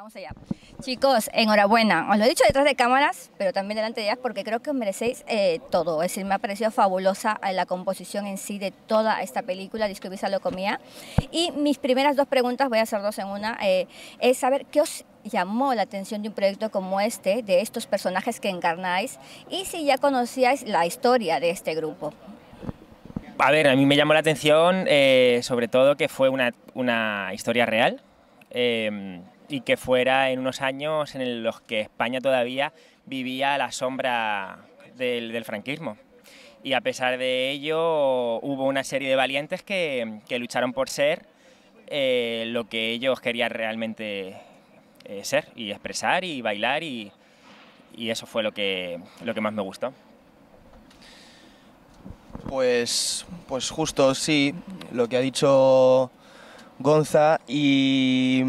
Vamos allá. Chicos, enhorabuena. Os lo he dicho detrás de cámaras, pero también delante de ellas, porque creo que os merecéis eh, todo. Es decir, me ha parecido fabulosa eh, la composición en sí de toda esta película, Discovisa lo comía. Y mis primeras dos preguntas, voy a hacer dos en una, eh, es saber qué os llamó la atención de un proyecto como este, de estos personajes que encarnáis, y si ya conocíais la historia de este grupo. A ver, a mí me llamó la atención sobre todo que fue una, una historia real y que fuera en unos años en los que España todavía vivía a la sombra del, franquismo. Y a pesar de ello hubo una serie de valientes que, lucharon por ser eh, lo que ellos querían realmente eh, ser y expresar y bailar y, eso fue lo que, lo que más me gustó. Pues, pues justo sí, lo que ha dicho Gonza y,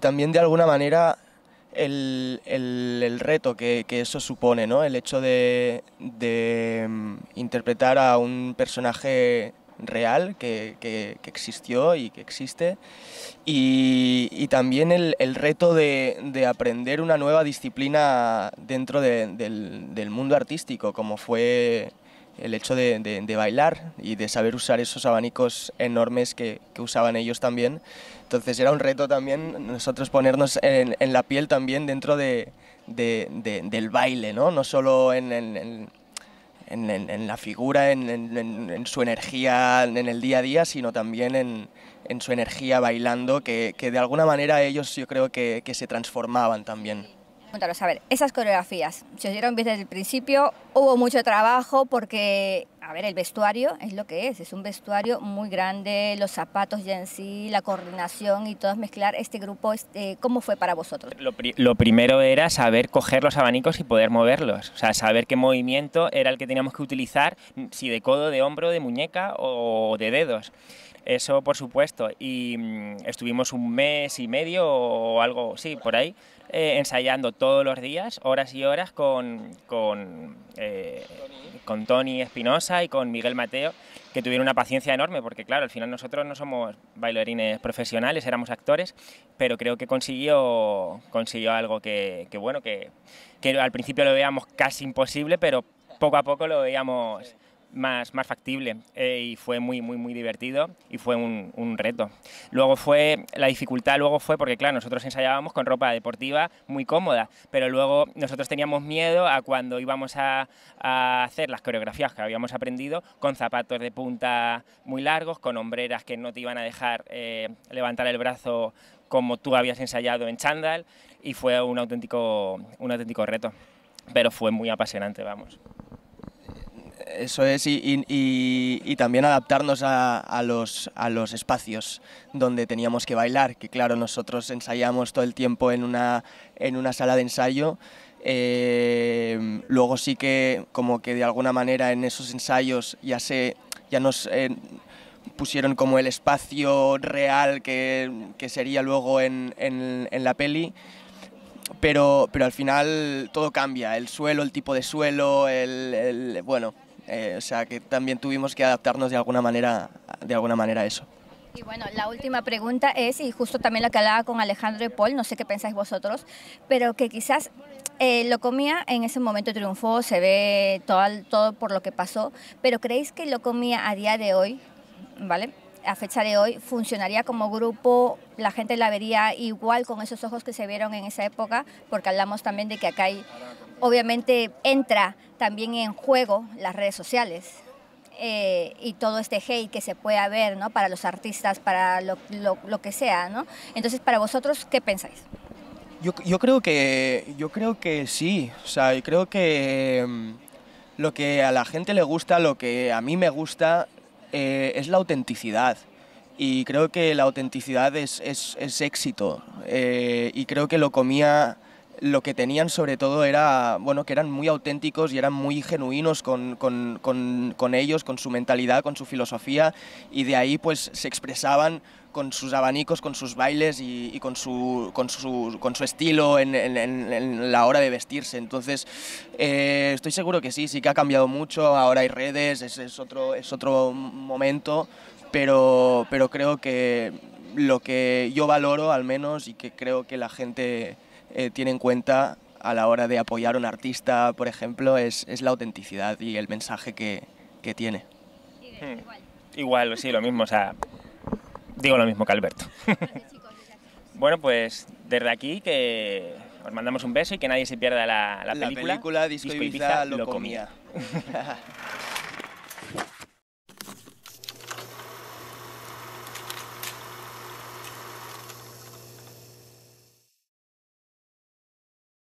también de alguna manera el, reto que, eso supone, ¿no? el hecho de, mm, interpretar a un personaje real que, existió y que existe. Y, también el, reto de, aprender una nueva disciplina dentro del, del, mundo artístico, como fue el hecho de, de, bailar y de saber usar esos abanicos enormes que, usaban ellos también. Entonces era un reto también nosotros ponernos en, la piel también dentro de, del baile, ¿no? No solo en, en, la figura, en, su energía en el día a día, sino también en, su energía bailando, que, que, de alguna manera ellos yo creo que, que se transformaban también. A ver, esas coreografías, se os dieron desde el principio, hubo mucho trabajo porque a ver, el vestuario es lo que es, es un vestuario muy grande, los zapatos ya en sí, la coordinación y todo mezclar este grupo, este, ¿cómo fue para vosotros? Lo, primero era saber coger los abanicos y poder moverlos, o sea, saber qué movimiento era el que teníamos que utilizar, si de codo, de hombro, de muñeca o de dedos. Eso por supuesto, y mm, estuvimos un mes y medio o algo, así, por ahí, eh, ensayando todos los días, horas y horas con, con, eh, con Tony Espinosa y con Miguel Mateo, que tuvieron una paciencia enorme, porque claro, al final nosotros no somos bailarines profesionales, éramos actores, pero creo que consiguió, consiguió algo que, bueno, que, que al principio lo veíamos casi imposible, pero poco a poco lo veíamos más, factible eh, y fue muy, muy, muy divertido y fue un, reto. Luego fue, la dificultad luego fue porque, claro, nosotros ensayábamos con ropa deportiva muy cómoda, pero luego nosotros teníamos miedo a cuando íbamos a, hacer las coreografías que habíamos aprendido con zapatos de punta muy largos, con hombreras que no te iban a dejar eh, levantar el brazo como tú habías ensayado en chándal y fue un auténtico, un auténtico reto, pero fue muy apasionante, vamos. Eso es, y, y, también adaptarnos a, a, los, a los espacios donde teníamos que bailar, que claro, nosotros ensayamos todo el tiempo en una, en una sala de ensayo. Eh, luego sí que como que de alguna manera en esos ensayos ya, se, ya nos eh, pusieron como el espacio real que, sería luego en, en, la peli. Pero, pero, al final todo cambia, el suelo, el tipo de suelo, el, el bueno, eh, o sea que también tuvimos que adaptarnos de alguna manera, de alguna manera a eso. Y bueno, la última pregunta es, y justo también la que hablaba con Alejandro y Paul, no sé qué pensáis vosotros, pero que quizás eh, lo comía en ese momento triunfó, se ve todo, todo por lo que pasó, pero ¿creéis que lo comía a día de hoy, ¿vale? a fecha de hoy funcionaría como grupo, la gente la vería igual con esos ojos que se vieron en esa época, porque hablamos también de que acá hay, obviamente entra también en juego las redes sociales. Eh, y todo este hate que se puede haber, ¿no? Para los artistas, para lo, lo, lo que sea, ¿no? Entonces, para vosotros, ¿qué pensáis? Yo, yo, creo que yo creo que sí, o sea, yo creo que mm, lo que a la gente le gusta, lo que a mí me gusta, eh, es la autenticidad. Y creo que la autenticidad es, es, éxito. Eh, y creo que lo comía lo que tenían sobre todo era, bueno, que eran muy auténticos y eran muy genuinos con, con, con, ellos, con su mentalidad, con su filosofía, y de ahí pues se expresaban con sus abanicos, con sus bailes y, con, su, con, su, con su estilo en, la hora de vestirse. Entonces, eh, estoy seguro que sí, sí que ha cambiado mucho, ahora hay redes, es, es otro, es otro momento, pero, pero creo que lo que yo valoro al menos y que creo que la gente eh, tiene en cuenta a la hora de apoyar a un artista, por ejemplo, es, es la autenticidad y el mensaje que, que tiene. Hmm. Igual, sí, lo mismo, o sea, digo lo mismo que Alberto. bueno, pues desde aquí que os mandamos un beso y que nadie se pierda la, la película. La película Disco, lo comía.